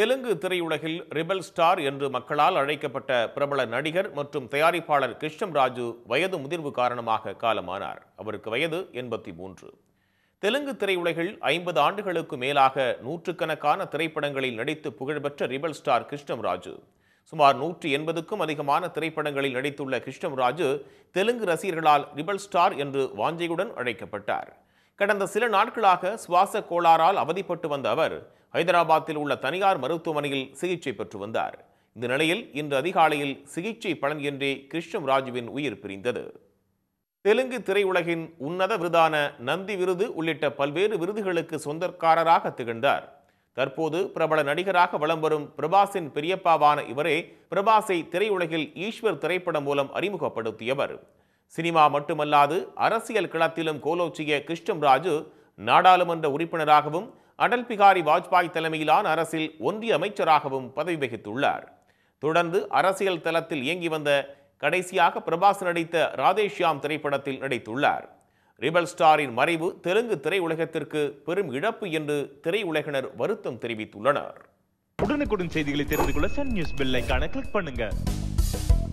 தெலுங்கு திரையுலகில் rebel star என்று மக்களால் அழைக்கப்பட்ட பிரபல நடிகர் மற்றும் தயாரிப்பாளர் கிருஷ்ணம் ராஜு வயது முதிர்வு காரணமாக காலமானார் அவருக்கு வயது எண்பத்தி மூன்று தெலுங்கு திரையுலகில் ஐம்பது ஆண்டுகளுக்கு மேலாக நூற்றுக்கணக்கான திரைப்படங்களில் நடித்து புகழ்பெற்ற ரிபல் ஸ்டார் கிருஷ்ணம் ராஜு சுமார் நூற்றி எண்பதுக்கும் அதிகமான திரைப்படங்களில் நடித்துள்ள கிருஷ்ணம் ராஜு தெலுங்கு ரசிகர்களால் ரிபல் ஸ்டார் என்று வாஞ்சையுடன் அழைக்கப்பட்டார் கடந்த சில நாட்களாக சுவாச கோளாறால் அவதிப்பட்டு வந்த அவர் ஹைதராபாத்தில் உள்ள தனியார் மருத்துவமனையில் சிகிச்சை பெற்று வந்தார் இந்த நிலையில் இன்று அதிகாலையில் சிகிச்சை என்றே கிருஷ்ணம் ராஜுவின் உயிர் பிரிந்தது தெலுங்கு திரையுலகின் உன்னத விருதான நந்தி விருது உள்ளிட்ட பல்வேறு விருதுகளுக்கு சொந்தக்காரராக திகழ்ந்தார் தற்போது பிரபல நடிகராக வளம் வரும் பிரபாஸின் பெரியப்பாவான இவரே பிரபாஸை திரையுலகில் ஈஸ்வர் திரைப்படம் மூலம் அறிமுகப்படுத்தியவர் சினிமா மட்டுமல்லாது அரசியல் களத்திலும் கோலோச்சிய கிருஷ்ணம் ராஜு நாடாளுமன்ற உறுப்பினராகவும் அடல் பிகாரி வாஜ்பாய் தலைமையிலான அரசில் ஒன்றிய அமைச்சராகவும் பதவி வகித்துள்ளார் தொடர்ந்து அரசியல் தளத்தில் இயங்கி வந்த கடைசியாக பிரபாஸ் நடித்த ராதேஷ்யாம் திரைப்படத்தில் நடித்துள்ளார் ரிபல் ஸ்டாரின் மறைவு தெலுங்கு திரையுலகத்திற்கு பெரும் இழப்பு என்று திரையுலகினர் வருத்தம் தெரிவித்துள்ளனர் உடனுக்குடன் செய்திகளை தெரிந்து கொள்ள சன் நியூஸ் பெல்லைக்கான கிளிக் பண்ணுங்க